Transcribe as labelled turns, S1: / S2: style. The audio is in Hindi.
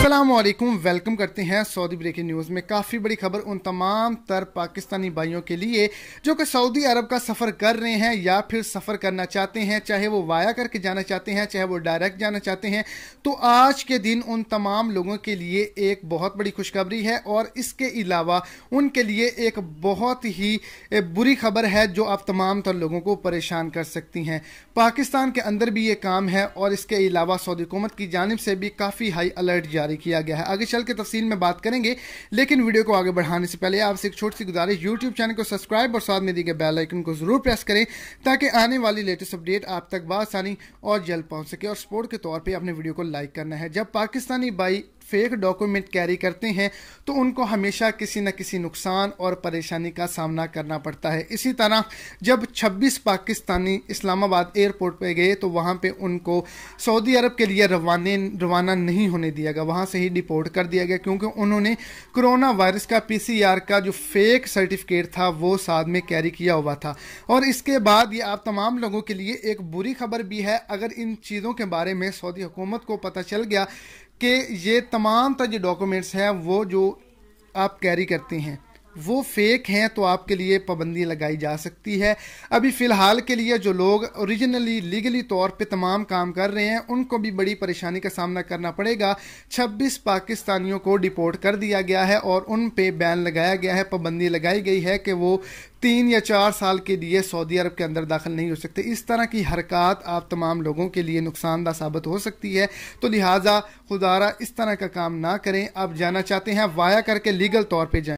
S1: असलम वेलकम करते हैं सऊदी ब्रेकिंग न्यूज़ में काफ़ी बड़ी खबर उन तमाम तर पाकिस्तानी भाइयों के लिए जो कि सऊदी अरब का सफ़र कर रहे हैं या फिर सफ़र करना चाहते हैं चाहे वो वाया करके जाना चाहते हैं चाहे वो डायरेक्ट जाना चाहते हैं तो आज के दिन उन तमाम लोगों के लिए एक बहुत बड़ी खुशखबरी है और इसके अलावा उनके लिए एक बहुत ही बुरी खबर है जो आप तमाम तर लोगों को परेशान कर सकती हैं पाकिस्तान के अंदर भी ये काम है और इसके अलावा सऊदी हुकूमत की जानब से भी काफ़ी हाई अलर्ट जारी जारी किया गया है आगे चल के तफसील में बात करेंगे लेकिन वीडियो को आगे बढ़ाने से पहले आपसे एक छोटी सी गुजारिश यूट्यूब चैनल को सब्सक्राइब और साथ में दी गए बेलाइकन को जरूर प्रेस करें ताकि आने वाली लेटेस्ट अपडेट आप तक बसानी और जल्द पहुंच सके और सपोर्ट के तौर पर अपने वीडियो को लाइक करना है जब Pakistani by fake document carry करते हैं तो उनको हमेशा किसी न किसी नुकसान और परेशानी का सामना करना पड़ता है इसी तरह जब 26 पाकिस्तानी इस्लामाबाद एयरपोर्ट पर गए तो वहाँ पे उनको सऊदी अरब के लिए रवाने रवाना नहीं होने दिया गया वहाँ से ही डिपोर्ट कर दिया गया क्योंकि उन्होंने कोरोना वायरस का पी का जो फेक सर्टिफिकेट था वो साथ में कैरी किया हुआ था और इसके बाद ये आप तमाम लोगों के लिए एक बुरी खबर भी है अगर इन चीज़ों के बारे में सऊदी हुकूमत को पता चल गया कि ये तमाम तर जो डॉक्यूमेंट्स हैं वो जो आप कैरी करते हैं वो फेक हैं तो आपके लिए पाबंदी लगाई जा सकती है अभी फ़िलहाल के लिए जो लोग ओरिजिनली लीगली तौर पे तमाम काम कर रहे हैं उनको भी बड़ी परेशानी का सामना करना पड़ेगा 26 पाकिस्तानियों को डिपोर्ट कर दिया गया है और उन पे बैन लगाया गया है पाबंदी लगाई गई है कि वो तीन या चार साल के लिए सऊदी अरब के अंदर दाखिल नहीं हो सकते इस तरह की हरकत आप तमाम लोगों के लिए नुकसानदा साबित हो सकती है तो लिहाजा खुदारा इस तरह का काम ना करें आप जाना चाहते हैं वाया करके लीगल तौर पर